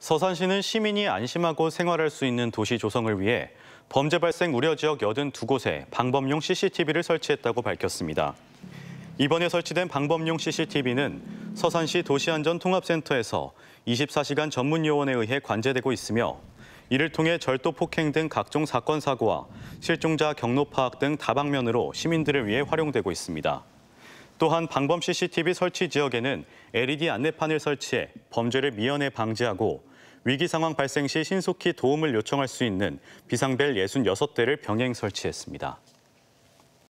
서산시는 시민이 안심하고 생활할 수 있는 도시 조성을 위해 범죄 발생 우려 지역 82곳에 방범용 CCTV를 설치했다고 밝혔습니다. 이번에 설치된 방범용 CCTV는 서산시 도시안전통합센터에서 24시간 전문요원에 의해 관제되고 있으며 이를 통해 절도 폭행 등 각종 사건 사고와 실종자 경로 파악 등 다방면으로 시민들을 위해 활용되고 있습니다. 또한 방범 CCTV 설치 지역에는 LED 안내판을 설치해 범죄를 미연에 방지하고 위기 상황 발생 시 신속히 도움을 요청할 수 있는 비상벨 66대를 병행 설치했습니다.